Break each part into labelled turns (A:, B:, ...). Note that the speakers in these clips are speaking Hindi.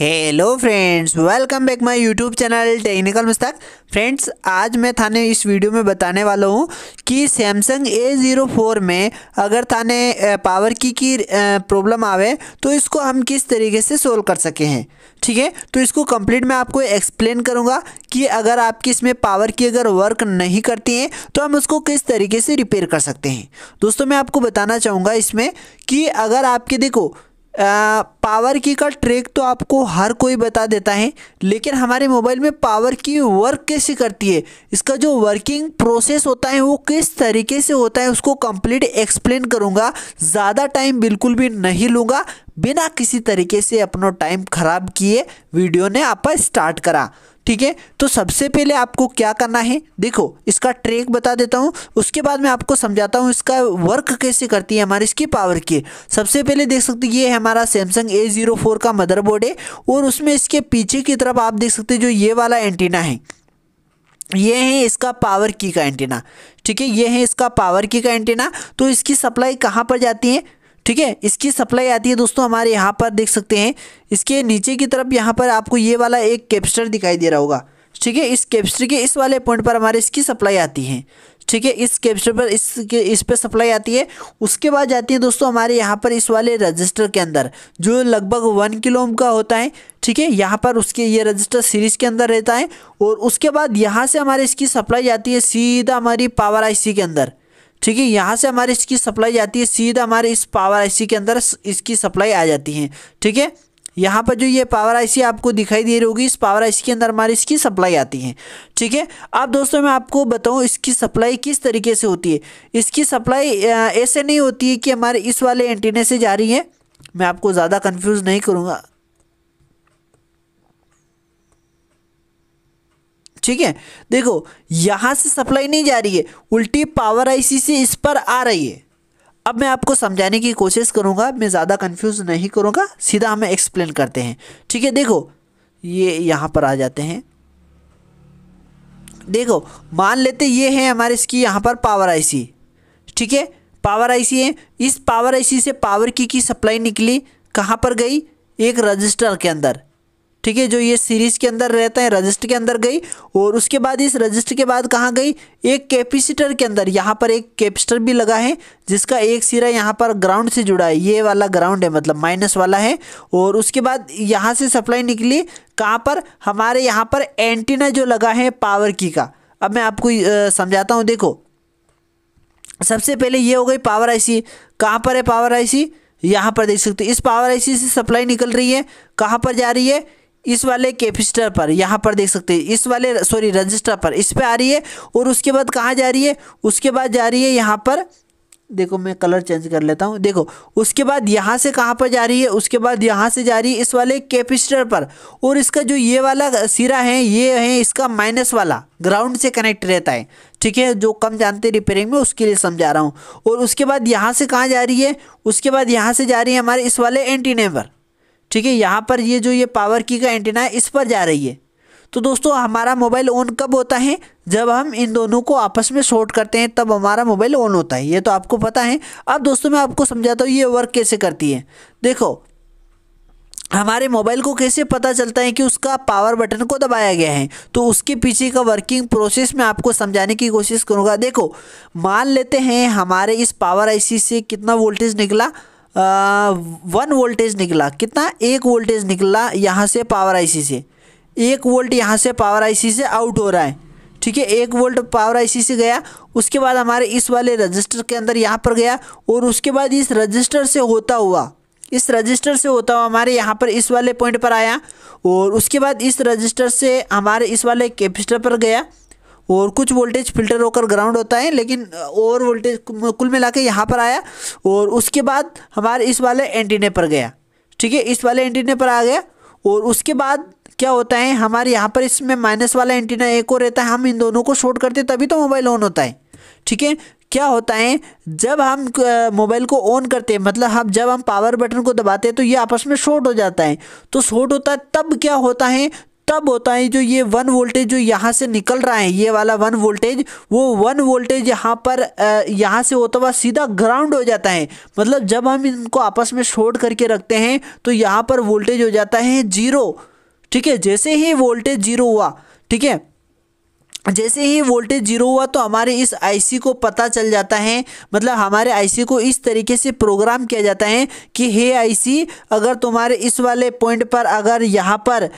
A: hello friends welcome back my YouTube channel technical Mushtaq friends आज मैं थाने इस वीडियो में बताने वाला हूँ कि सैमसंग ए ज़ीरो फोर में अगर थाने पावर की की प्रॉब्लम आवे तो इसको हम किस तरीके से सोल्व कर सके हैं ठीक है तो इसको कंप्लीट मैं आपको एक्सप्लेन करूँगा कि अगर आपकी इसमें पावर की अगर वर्क नहीं करती है तो हम उसको किस तरीके से रिपेयर कर सकते हैं दोस्तों मैं आपको बताना चाहूँगा इसमें कि अगर आपके देखो पावर की का ट्रेक तो आपको हर कोई बता देता है लेकिन हमारे मोबाइल में पावर की वर्क कैसे करती है इसका जो वर्किंग प्रोसेस होता है वो किस तरीके से होता है उसको कंप्लीट एक्सप्लेन करूँगा ज़्यादा टाइम बिल्कुल भी नहीं लूँगा बिना किसी तरीके से अपना टाइम ख़राब किए वीडियो ने आप स्टार्ट करा ठीक है तो सबसे पहले आपको क्या करना है देखो इसका ट्रेक बता देता हूँ उसके बाद मैं आपको समझाता हूँ इसका वर्क कैसे करती है हमारी इसकी पावर की सबसे पहले देख सकते ये है हमारा सैमसंग ए ज़ीरो फोर का मदरबोर्ड है और उसमें इसके पीछे की तरफ आप देख सकते जो ये वाला एंटीना है ये है इसका पावर की का एंटीना ठीक है ये है इसका पावर की का एंटीना तो इसकी सप्लाई कहाँ पर जाती है ठीक है इसकी सप्लाई आती है दोस्तों हमारे यहाँ पर देख सकते हैं इसके नीचे की तरफ यहाँ पर आपको ये वाला एक कैप्स्टर दिखाई दे रहा होगा ठीक है इस कैप्स्टर के इस वाले पॉइंट पर हमारे इसकी सप्लाई आती है ठीक है इस कैप्चर पर इसके इस पर सप्लाई आती है उसके बाद जाती है दोस्तों हमारे यहाँ पर इस वाले रजिस्टर के अंदर जो लगभग वन किलो का होता है ठीक है यहाँ पर उसके ये रजिस्टर सीरीज के अंदर रहता है और उसके बाद यहाँ से हमारे इसकी सप्लाई आती है सीधा हमारी पावर आई के अंदर ठीक है यहाँ से हमारी इसकी सप्लाई जाती है सीधा हमारे इस पावर आईसी के अंदर इसकी सप्लाई आ जाती है ठीक है यहाँ पर जो ये पावर आईसी आपको दिखाई दे रही होगी इस पावर आईसी के अंदर हमारी इसकी सप्लाई आती है ठीक है अब दोस्तों मैं आपको बताऊँ इसकी सप्लाई किस तरीके से होती है इसकी सप्लाई ऐसे नहीं होती है कि हमारे इस वाले एंटीने से जा रही है मैं आपको ज़्यादा कन्फ्यूज़ नहीं करूँगा ठीक है देखो यहाँ से सप्लाई नहीं जा रही है उल्टी पावर आईसी से इस पर आ रही है अब मैं आपको समझाने की कोशिश करूँगा मैं ज़्यादा कन्फ्यूज़ नहीं करूँगा सीधा हमें एक्सप्लेन करते हैं ठीक है देखो ये यहाँ पर आ जाते हैं देखो मान लेते ये है हमारे इसकी यहाँ पर पावर आईसी ठीक है पावर आईसी है इस पावर आईसी से पावर की की सप्लाई निकली कहाँ पर गई एक रजिस्टर के अंदर ठीक है जो ये सीरीज के अंदर रहता है रजिस्टर के अंदर गई और उसके बाद इस रजिस्टर के बाद कहाँ गई एक कैपेसिटर के अंदर यहाँ पर एक कैपेसिटर भी लगा है जिसका एक सिरा यहाँ पर ग्राउंड से जुड़ा है ये वाला ग्राउंड है मतलब माइनस वाला है और उसके बाद यहाँ से सप्लाई निकली कहाँ पर हमारे यहाँ पर एंटीना जो लगा है पावर की का अब मैं आपको समझाता हूँ देखो सबसे पहले ये हो गई पावर आईसी कहाँ पर है पावर आईसी यहाँ पर देख सकते हो इस पावर आईसी से सप्लाई निकल रही है कहाँ पर जा रही है इस वाले कैपेसिटर पर यहाँ पर देख सकते हैं इस वाले सॉरी रजिस्टर पर इस पर आ रही है और उसके बाद कहाँ जा रही है उसके बाद जा रही है यहाँ पर देखो मैं कलर चेंज कर लेता हूँ देखो उसके बाद यहाँ से कहाँ पर जा रही है उसके बाद यहाँ से जा रही है इस वाले कैपेसिटर पर और इसका जो ये वाला सिरा है ये है इसका माइनस वाला ग्राउंड से कनेक्ट रहता है ठीक है जो कम जानते रिपेयरिंग में उसके लिए समझा रहा हूँ और उसके बाद यहाँ से कहाँ जा रही है उसके बाद यहाँ से जा रही है हमारे इस वाले एंटीने पर ठीक है यहाँ पर ये जो ये पावर की का एंटीना है इस पर जा रही है तो दोस्तों हमारा मोबाइल ऑन कब होता है जब हम इन दोनों को आपस में शॉर्ट करते हैं तब हमारा मोबाइल ऑन होता है ये तो आपको पता है अब दोस्तों मैं आपको समझाता हूँ ये वर्क कैसे करती है देखो हमारे मोबाइल को कैसे पता चलता है कि उसका पावर बटन को दबाया गया है तो उसके पीछे का वर्किंग प्रोसेस मैं आपको समझाने की कोशिश करूँगा देखो मान लेते हैं हमारे इस पावर आईसी से कितना वोल्टेज निकला वन वोल्टेज निकला कितना एक वोल्टेज निकला यहाँ से पावर आईसी से एक वोल्ट यहाँ से पावर आईसी से आउट हो रहा है ठीक है एक वोल्ट पावर आईसी से गया उसके बाद हमारे इस वाले रजिस्टर के अंदर यहाँ पर गया और उसके बाद इस रजिस्टर से होता हुआ इस रजिस्टर से होता हुआ हमारे यहाँ पर इस वाले पॉइंट पर आया और उसके बाद इस रजिस्टर से हमारे इस वाले कैपेसिटर पर गया और कुछ वोल्टेज फिल्टर होकर ग्राउंड होता है लेकिन ओवर वोल्टेज कुल मिला के यहाँ पर आया और उसके बाद हमारे इस वाले एंटीने पर गया ठीक है इस वाले एंटीने पर आ गया और उसके बाद क्या होता है हमारे यहाँ पर इसमें माइनस वाला एंटीना एक और रहता है हम इन दोनों को शॉर्ट करते तभी तो मोबाइल ऑन होता है ठीक है क्या होता है जब हम मोबाइल को ऑन करते हैं मतलब हम जब हम पावर बटन को दबाते हैं तो ये आपस में शॉर्ट हो जाता है तो शॉर्ट होता है तब क्या होता है तब होता है जो ये वन वोल्टेज जो यहाँ से निकल रहा है ये वाला वन वोल्टेज वो वन वोल्टेज यहाँ पर यहाँ से होता हुआ सीधा ग्राउंड हो जाता है मतलब जब हम इनको आपस में छोड़ करके रखते हैं तो यहाँ पर वोल्टेज हो जाता है जीरो ठीक है जैसे ही वोल्टेज जीरो हुआ ठीक है जैसे ही वोल्टेज जीरो हुआ तो हमारे इस आईसी को पता चल जाता है मतलब हमारे आईसी को इस तरीके से प्रोग्राम किया जाता है कि हे आईसी अगर तुम्हारे इस वाले पॉइंट पर अगर यहाँ पर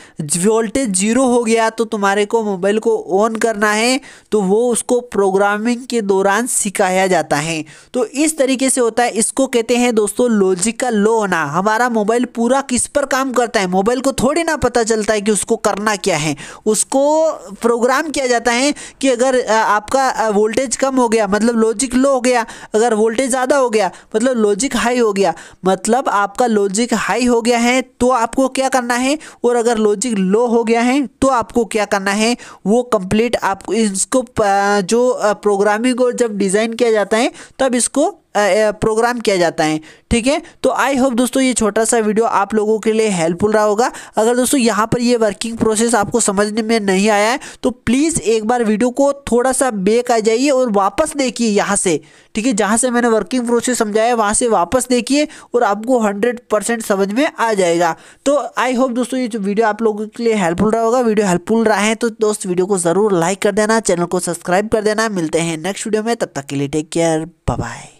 A: वोल्टेज जीरो हो गया तो तुम्हारे को मोबाइल को ऑन करना है तो वो उसको प्रोग्रामिंग के दौरान सिखाया जाता है तो इस तरीके से होता है इसको कहते हैं दोस्तों लॉजिक का लो होना हमारा मोबाइल पूरा किस पर काम करता है मोबाइल को थोड़ी ना पता चलता है कि उसको करना क्या है उसको प्रोग्राम किया जाता है हैं कि अगर आपका वोल्टेज कम हो गया मतलब लॉजिक लो हो गया अगर वोल्टेज ज़्यादा हो गया मतलब लॉजिक हाई हो गया मतलब आपका लॉजिक हाई हो गया है तो आपको क्या करना है और अगर लॉजिक लो हो गया है तो आपको क्या करना है वो कंप्लीट आपको इसको जो प्रोग्रामिंग और जब डिज़ाइन किया जाता है तब इसको प्रोग्राम किया जाता है ठीक है तो आई होप दोस्तों ये छोटा सा वीडियो आप लोगों के लिए हेल्पफुल रहा होगा अगर दोस्तों यहाँ पर ये वर्किंग प्रोसेस आपको समझने में नहीं आया है तो प्लीज़ एक बार वीडियो को थोड़ा सा बेक आ जाइए और वापस देखिए यहाँ से ठीक है जहाँ से मैंने वर्किंग प्रोसेस समझाया वहाँ से वापस देखिए और आपको हंड्रेड परसेंट समझ में आ जाएगा तो आई होप दोस्तों ये जो वीडियो आप लोगों के लिए हेल्पफुल रहा होगा वीडियो हेल्पफुल रहा है तो दोस्त वीडियो को ज़रूर लाइक कर देना चैनल को सब्सक्राइब कर देना मिलते हैं नेक्स्ट वीडियो में तब तक के लिए टेक केयर बाय